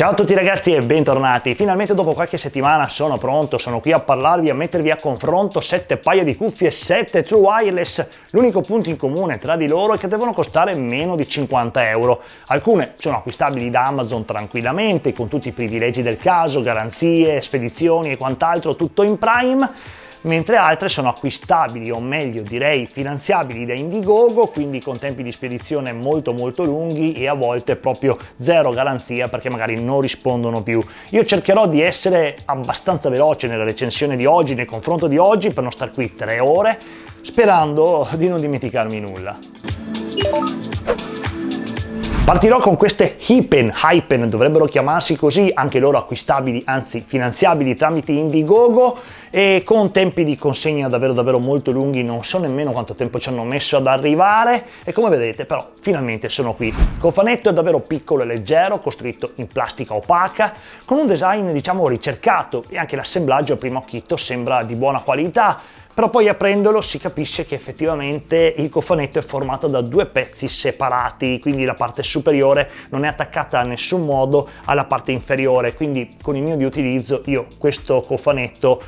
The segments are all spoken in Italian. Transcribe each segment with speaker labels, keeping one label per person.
Speaker 1: Ciao a tutti ragazzi e bentornati, finalmente dopo qualche settimana sono pronto, sono qui a parlarvi, a mettervi a confronto 7 paia di cuffie, 7 True Wireless, l'unico punto in comune tra di loro è che devono costare meno di 50 euro, alcune sono acquistabili da Amazon tranquillamente, con tutti i privilegi del caso, garanzie, spedizioni e quant'altro, tutto in prime, mentre altre sono acquistabili o meglio direi finanziabili da Indiegogo, quindi con tempi di spedizione molto molto lunghi e a volte proprio zero garanzia perché magari non rispondono più. Io cercherò di essere abbastanza veloce nella recensione di oggi, nel confronto di oggi, per non star qui tre ore, sperando di non dimenticarmi nulla. Partirò con queste Hippen, Hypen dovrebbero chiamarsi così, anche loro acquistabili, anzi finanziabili tramite Indiegogo e con tempi di consegna davvero davvero molto lunghi, non so nemmeno quanto tempo ci hanno messo ad arrivare e come vedete però finalmente sono qui. Il cofanetto è davvero piccolo e leggero, costruito in plastica opaca, con un design diciamo ricercato e anche l'assemblaggio a primo acchito sembra di buona qualità, però poi aprendolo si capisce che effettivamente il cofanetto è formato da due pezzi separati, quindi la parte superiore non è attaccata a nessun modo alla parte inferiore, quindi con il mio di utilizzo io questo cofanetto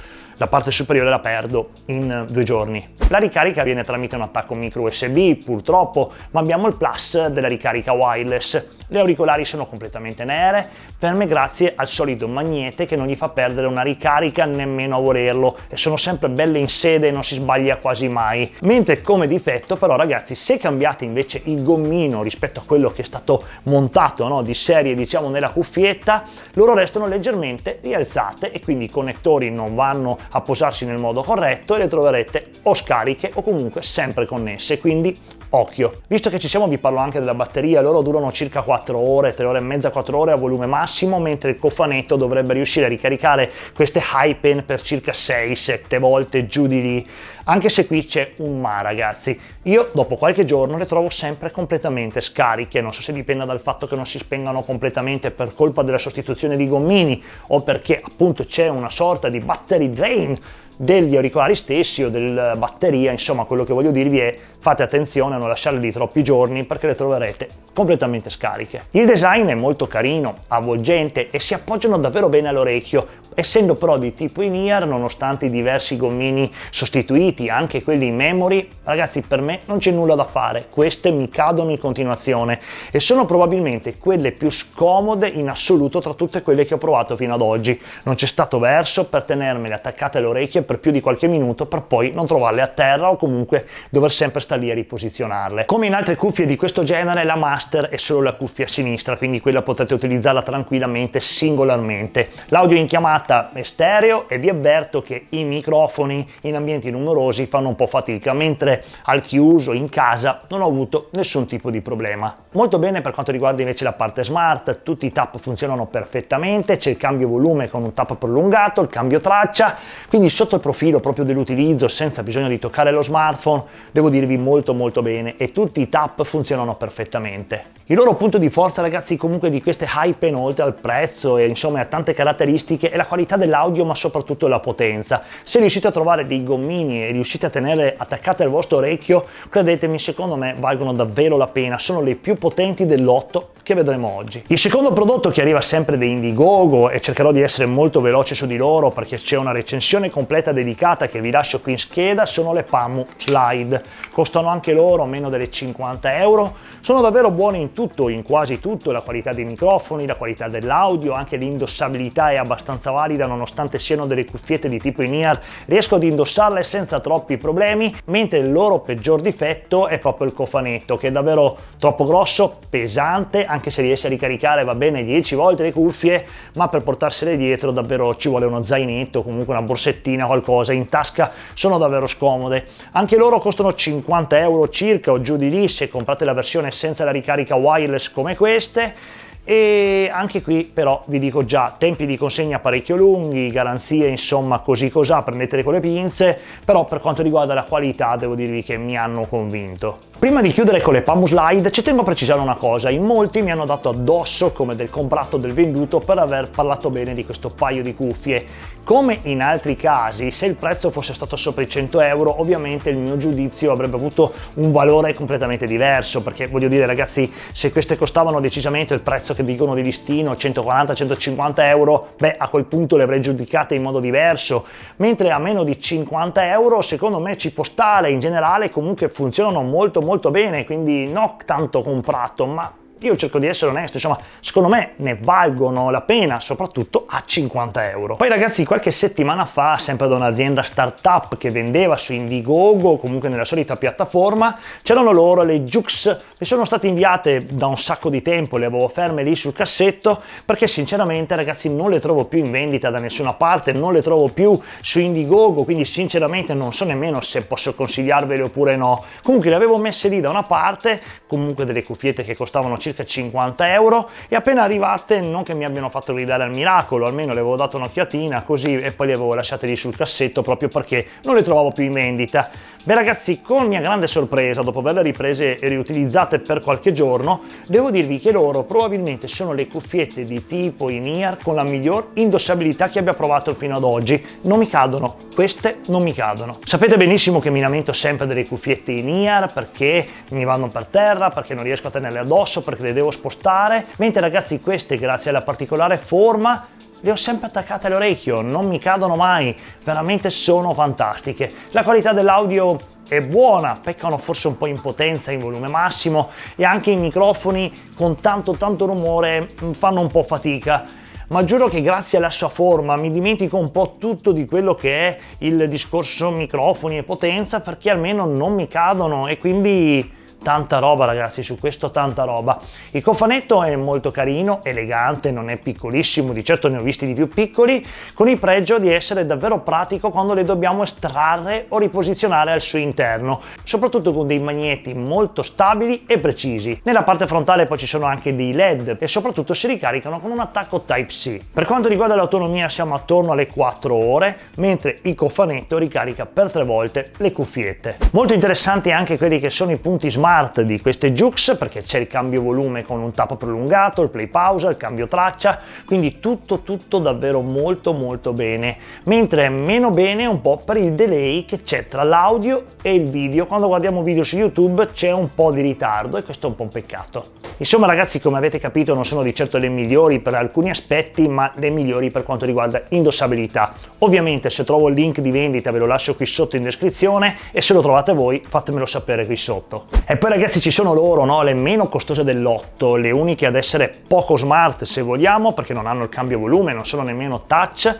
Speaker 1: la parte superiore la perdo in eh, due giorni. La ricarica viene tramite un attacco micro USB purtroppo, ma abbiamo il plus della ricarica wireless. Le auricolari sono completamente nere, ferme grazie al solido magnete che non gli fa perdere una ricarica nemmeno a volerlo e sono sempre belle in sede e non si sbaglia quasi mai. Mentre come difetto però ragazzi se cambiate invece il gommino rispetto a quello che è stato montato no, di serie diciamo nella cuffietta, loro restano leggermente rialzate e quindi i connettori non vanno a posarsi nel modo corretto e le troverete o scariche o comunque sempre connesse, quindi occhio. Visto che ci siamo vi parlo anche della batteria, loro durano circa 4 ore, 3 ore e mezza, 4 ore a volume massimo, mentre il cofanetto dovrebbe riuscire a ricaricare queste high pen per circa 6-7 volte giù di lì. Anche se qui c'è un ma ragazzi, io dopo qualche giorno le trovo sempre completamente scariche, non so se dipenda dal fatto che non si spengano completamente per colpa della sostituzione di gommini o perché appunto c'è una sorta di battery drain degli auricolari stessi o della batteria, insomma quello che voglio dirvi è fate attenzione a non lasciarli troppi giorni perché le troverete completamente scariche. Il design è molto carino, avvolgente e si appoggiano davvero bene all'orecchio, essendo però di tipo in-ear nonostante i diversi gommini sostituiti, anche quelli in memory, ragazzi per me non c'è nulla da fare, queste mi cadono in continuazione e sono probabilmente quelle più scomode in assoluto tra tutte quelle che ho provato fino ad oggi. Non c'è stato verso per tenermele attaccate all'orecchio per più di qualche minuto per poi non trovarle a terra o comunque dover sempre stare lì a riposizionarle. Come in altre cuffie di questo genere la Master è solo la cuffia sinistra, quindi quella potete utilizzarla tranquillamente singolarmente. L'audio in chiamata è stereo e vi avverto che i microfoni in ambienti numerosi fanno un po' fatica, mentre al chiuso in casa non ho avuto nessun tipo di problema. Molto bene per quanto riguarda invece la parte smart, tutti i tap funzionano perfettamente, c'è il cambio volume con un tap prolungato, il cambio traccia, quindi sotto sotto il profilo proprio dell'utilizzo senza bisogno di toccare lo smartphone devo dirvi molto molto bene e tutti i tap funzionano perfettamente. Il loro punto di forza ragazzi comunque di queste hype oltre al prezzo e insomma a tante caratteristiche è la qualità dell'audio ma soprattutto la potenza. Se riuscite a trovare dei gommini e riuscite a tenere attaccate al vostro orecchio credetemi secondo me valgono davvero la pena, sono le più potenti dell'otto che vedremo oggi. Il secondo prodotto che arriva sempre da Indiegogo e cercherò di essere molto veloce su di loro perché c'è una recensione completa completa dedicata che vi lascio qui in scheda sono le PAMU Slide. Costano anche loro meno delle 50 euro. Sono davvero buone in tutto, in quasi tutto, la qualità dei microfoni, la qualità dell'audio, anche l'indossabilità è abbastanza valida nonostante siano delle cuffiette di tipo in-ear. Riesco ad indossarle senza troppi problemi, mentre il loro peggior difetto è proprio il cofanetto che è davvero troppo grosso, pesante, anche se riesce a ricaricare va bene 10 volte le cuffie, ma per portarsele dietro davvero ci vuole uno zainetto, comunque una borsettina, qualcosa in tasca sono davvero scomode. Anche loro costano 50 euro circa o giù di lì se comprate la versione senza la ricarica wireless come queste e anche qui però vi dico già tempi di consegna parecchio lunghi garanzie insomma così cosà prendetele con le pinze però per quanto riguarda la qualità devo dirvi che mi hanno convinto prima di chiudere con le PAMU slide ci tengo a precisare una cosa in molti mi hanno dato addosso come del comprato del venduto per aver parlato bene di questo paio di cuffie come in altri casi se il prezzo fosse stato sopra i 100 euro ovviamente il mio giudizio avrebbe avuto un valore completamente diverso perché voglio dire ragazzi se queste costavano decisamente il prezzo prezzo che dicono di listino, 140-150 euro, beh a quel punto le avrei giudicate in modo diverso, mentre a meno di 50 euro secondo me ci può stare, in generale comunque funzionano molto molto bene, quindi non tanto comprato, ma io cerco di essere onesto, insomma, secondo me ne valgono la pena, soprattutto a 50 euro. Poi ragazzi, qualche settimana fa, sempre da un'azienda startup che vendeva su Indiegogo, comunque nella solita piattaforma, c'erano loro le Jux e sono state inviate da un sacco di tempo, le avevo ferme lì sul cassetto perché sinceramente ragazzi non le trovo più in vendita da nessuna parte, non le trovo più su Indiegogo, quindi sinceramente non so nemmeno se posso consigliarvele oppure no. Comunque le avevo messe lì da una parte, comunque delle cuffiette che costavano circa 50 euro e appena arrivate non che mi abbiano fatto gridare al miracolo, almeno le avevo dato un'occhiatina così e poi le avevo lasciate lì sul cassetto proprio perché non le trovavo più in vendita. Beh ragazzi, con mia grande sorpresa, dopo averle riprese e riutilizzate per qualche giorno, devo dirvi che loro probabilmente sono le cuffiette di tipo in-ear con la miglior indossabilità che abbia provato fino ad oggi. Non mi cadono, queste non mi cadono. Sapete benissimo che mi lamento sempre delle cuffiette in-ear perché mi vanno per terra, perché non riesco a tenerle addosso, perché le devo spostare, mentre ragazzi queste, grazie alla particolare forma, le ho sempre attaccate all'orecchio, non mi cadono mai, veramente sono fantastiche. La qualità dell'audio è buona, peccano forse un po' in potenza, in volume massimo e anche i microfoni con tanto tanto rumore mm, fanno un po' fatica ma giuro che grazie alla sua forma mi dimentico un po' tutto di quello che è il discorso microfoni e potenza perché almeno non mi cadono e quindi tanta roba ragazzi, su questo tanta roba. Il cofanetto è molto carino, elegante, non è piccolissimo, di certo ne ho visti di più piccoli, con il pregio di essere davvero pratico quando le dobbiamo estrarre o riposizionare al suo interno, soprattutto con dei magneti molto stabili e precisi. Nella parte frontale poi ci sono anche dei LED e soprattutto si ricaricano con un attacco Type-C. Per quanto riguarda l'autonomia siamo attorno alle 4 ore, mentre il cofanetto ricarica per 3 volte le cuffiette. Molto interessanti anche quelli che sono i punti smart parte di queste Jux perché c'è il cambio volume con un tappo prolungato, il play pausa, il cambio traccia, quindi tutto tutto davvero molto molto bene, mentre meno bene un po' per il delay che c'è tra l'audio e il video, quando guardiamo video su YouTube c'è un po' di ritardo e questo è un po' un peccato. Insomma ragazzi come avete capito non sono di certo le migliori per alcuni aspetti ma le migliori per quanto riguarda indossabilità. Ovviamente se trovo il link di vendita ve lo lascio qui sotto in descrizione e se lo trovate voi fatemelo sapere qui sotto. È poi ragazzi ci sono loro, no? le meno costose dell'otto, le uniche ad essere poco smart se vogliamo, perché non hanno il cambio volume, non sono nemmeno touch,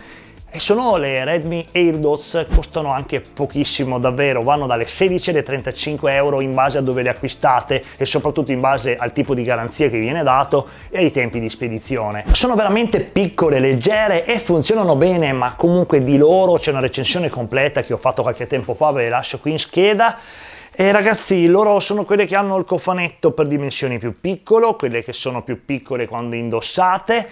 Speaker 1: e sono le Redmi AirDots, costano anche pochissimo davvero, vanno dalle 16 alle 35 euro in base a dove le acquistate e soprattutto in base al tipo di garanzia che viene dato e ai tempi di spedizione. Sono veramente piccole, leggere e funzionano bene, ma comunque di loro c'è una recensione completa che ho fatto qualche tempo fa, ve le lascio qui in scheda. E eh, ragazzi, loro sono quelle che hanno il cofanetto per dimensioni più piccolo, quelle che sono più piccole quando indossate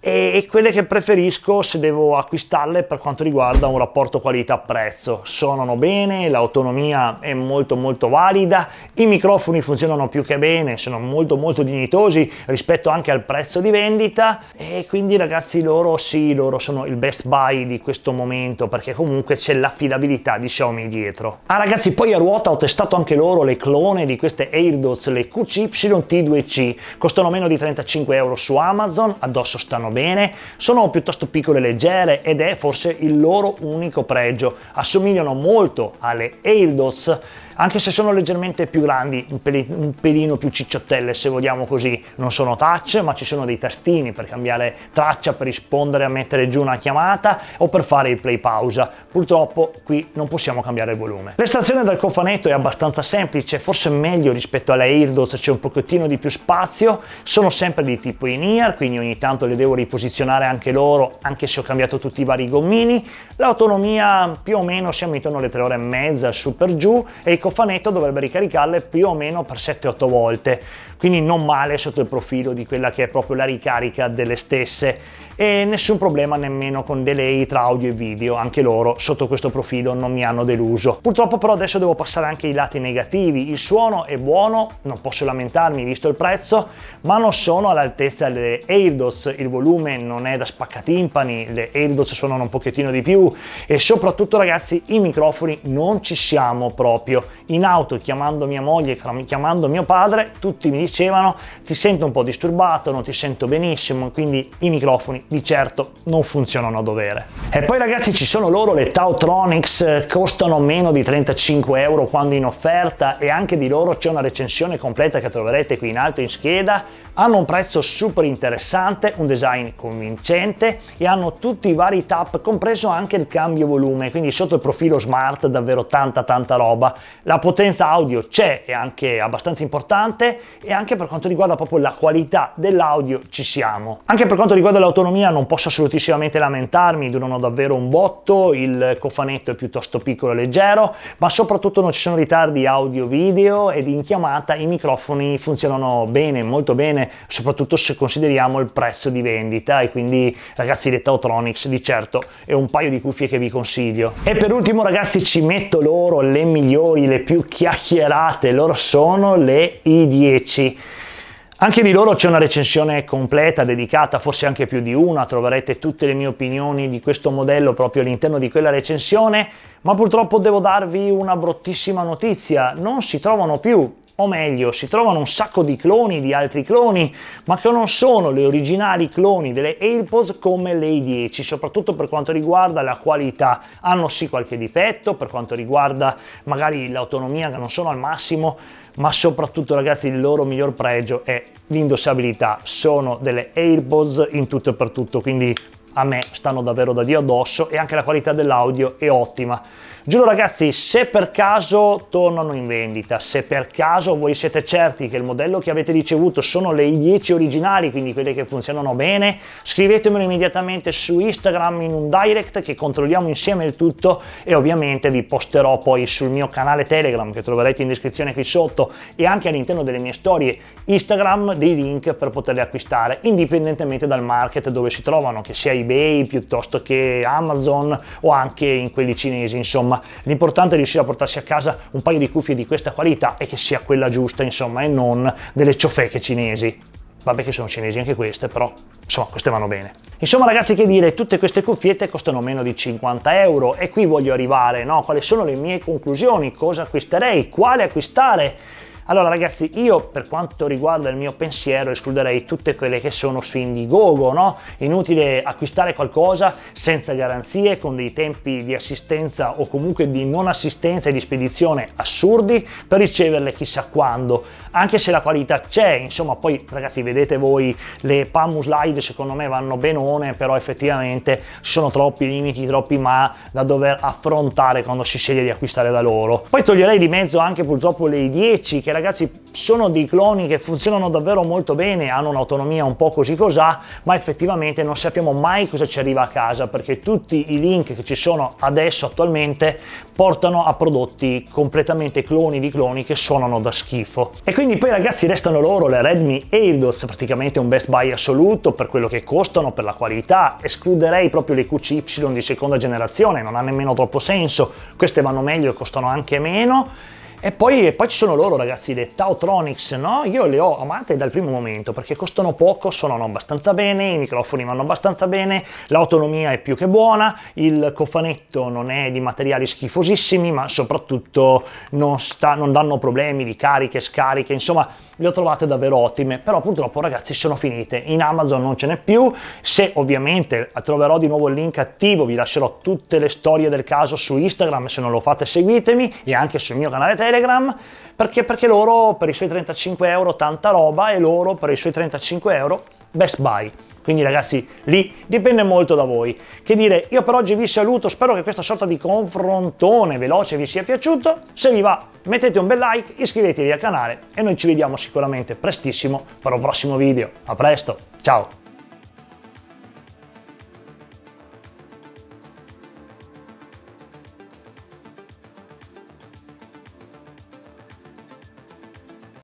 Speaker 1: e quelle che preferisco se devo acquistarle per quanto riguarda un rapporto qualità-prezzo. Suonano bene, l'autonomia è molto molto valida, i microfoni funzionano più che bene, sono molto molto dignitosi rispetto anche al prezzo di vendita e quindi ragazzi loro sì, loro sono il best buy di questo momento perché comunque c'è l'affidabilità di Xiaomi dietro. Ah ragazzi poi a ruota ho testato anche loro le clone di queste AirDots, le QCY T2C, costano meno di 35 euro su Amazon, addosso stanno stanno bene, sono piuttosto piccole e leggere ed è forse il loro unico pregio. Assomigliano molto alle Airdots anche se sono leggermente più grandi, un, peli, un pelino più cicciottelle se vogliamo così, non sono touch ma ci sono dei tastini per cambiare traccia, per rispondere a mettere giù una chiamata o per fare il play pausa, purtroppo qui non possiamo cambiare il volume. L'estrazione dal cofanetto è abbastanza semplice, forse meglio rispetto alle Airdots, c'è un pochettino di più spazio, sono sempre di tipo in ear, quindi ogni tanto le devo riposizionare anche loro, anche se ho cambiato tutti i vari gommini, l'autonomia più o meno siamo intorno alle 3 ore e mezza su per giù e i cofanetto dovrebbe ricaricarle più o meno per 7-8 volte, quindi non male sotto il profilo di quella che è proprio la ricarica delle stesse e nessun problema nemmeno con delay tra audio e video, anche loro sotto questo profilo non mi hanno deluso. Purtroppo però adesso devo passare anche ai lati negativi, il suono è buono, non posso lamentarmi visto il prezzo, ma non sono all'altezza delle AirDots, il volume non è da spaccatimpani, le AirDots suonano un pochettino di più e soprattutto ragazzi i microfoni non ci siamo proprio in auto chiamando mia moglie, chiamando mio padre, tutti mi dicevano ti sento un po' disturbato, non ti sento benissimo, quindi i microfoni di certo non funzionano a dovere. E poi ragazzi ci sono loro, le Tautronics eh, costano meno di 35 euro quando in offerta e anche di loro c'è una recensione completa che troverete qui in alto in scheda hanno un prezzo super interessante, un design convincente e hanno tutti i vari tap, compreso anche il cambio volume, quindi sotto il profilo smart davvero tanta tanta roba. La potenza audio c'è, è anche abbastanza importante e anche per quanto riguarda proprio la qualità dell'audio ci siamo. Anche per quanto riguarda l'autonomia non posso assolutissimamente lamentarmi, durano davvero un botto, il cofanetto è piuttosto piccolo e leggero, ma soprattutto non ci sono ritardi audio video ed in chiamata i microfoni funzionano bene, molto bene, soprattutto se consideriamo il prezzo di vendita e quindi ragazzi l'Etautronics di certo è un paio di cuffie che vi consiglio. E per ultimo ragazzi ci metto loro le migliori, le più chiacchierate, loro sono le i10. Anche di loro c'è una recensione completa, dedicata, forse anche più di una, troverete tutte le mie opinioni di questo modello proprio all'interno di quella recensione, ma purtroppo devo darvi una bruttissima notizia, non si trovano più o meglio, si trovano un sacco di cloni di altri cloni, ma che non sono le originali cloni delle AirPods come le i10, soprattutto per quanto riguarda la qualità. Hanno sì qualche difetto, per quanto riguarda magari l'autonomia, che non sono al massimo, ma soprattutto ragazzi il loro miglior pregio è l'indossabilità. Sono delle AirPods in tutto e per tutto, quindi a me stanno davvero da Dio addosso e anche la qualità dell'audio è ottima. Giuro ragazzi, se per caso tornano in vendita, se per caso voi siete certi che il modello che avete ricevuto sono le 10 originali, quindi quelle che funzionano bene, scrivetemelo immediatamente su Instagram in un direct che controlliamo insieme il tutto e ovviamente vi posterò poi sul mio canale Telegram che troverete in descrizione qui sotto e anche all'interno delle mie storie Instagram dei link per poterle acquistare indipendentemente dal market dove si trovano, che sia eBay piuttosto che Amazon o anche in quelli cinesi, insomma l'importante è riuscire a portarsi a casa un paio di cuffie di questa qualità e che sia quella giusta insomma e non delle ciofeche cinesi vabbè che sono cinesi anche queste, però insomma queste vanno bene. Insomma ragazzi che dire, tutte queste cuffiette costano meno di 50 euro e qui voglio arrivare, no? Quali sono le mie conclusioni? Cosa acquisterei? Quale acquistare? Allora ragazzi, io per quanto riguarda il mio pensiero escluderei tutte quelle che sono su Indiegogo, no? Inutile acquistare qualcosa senza garanzie, con dei tempi di assistenza o comunque di non assistenza e di spedizione assurdi per riceverle chissà quando, anche se la qualità c'è, insomma poi ragazzi vedete voi le PAMU slide secondo me vanno benone, però effettivamente sono troppi limiti, troppi ma da dover affrontare quando si sceglie di acquistare da loro. Poi toglierei di mezzo anche purtroppo le 10 che ragazzi sono dei cloni che funzionano davvero molto bene, hanno un'autonomia un po' così cos'ha ma effettivamente non sappiamo mai cosa ci arriva a casa perché tutti i link che ci sono adesso attualmente portano a prodotti completamente cloni di cloni che suonano da schifo. E quindi poi ragazzi restano loro le Redmi Eidos, praticamente un best buy assoluto per quello che costano, per la qualità, escluderei proprio le QCY di seconda generazione, non ha nemmeno troppo senso, queste vanno meglio e costano anche meno e poi, e poi, ci sono loro ragazzi, le Tautronics, no? Io le ho amate dal primo momento perché costano poco, suonano abbastanza bene, i microfoni vanno abbastanza bene, l'autonomia è più che buona, il cofanetto non è di materiali schifosissimi, ma soprattutto non, sta, non danno problemi di cariche, scariche, insomma le ho trovate davvero ottime, però purtroppo ragazzi sono finite, in Amazon non ce n'è più, se ovviamente troverò di nuovo il link attivo vi lascerò tutte le storie del caso su Instagram, se non lo fate seguitemi e anche sul mio canale Telegram Telegram perché, perché loro per i suoi 35 euro tanta roba e loro per i suoi 35 euro Best Buy. Quindi ragazzi, lì dipende molto da voi. Che dire, io per oggi vi saluto, spero che questa sorta di confrontone veloce vi sia piaciuto. Se vi va, mettete un bel like, iscrivetevi al canale e noi ci vediamo sicuramente prestissimo per un prossimo video. A presto, ciao!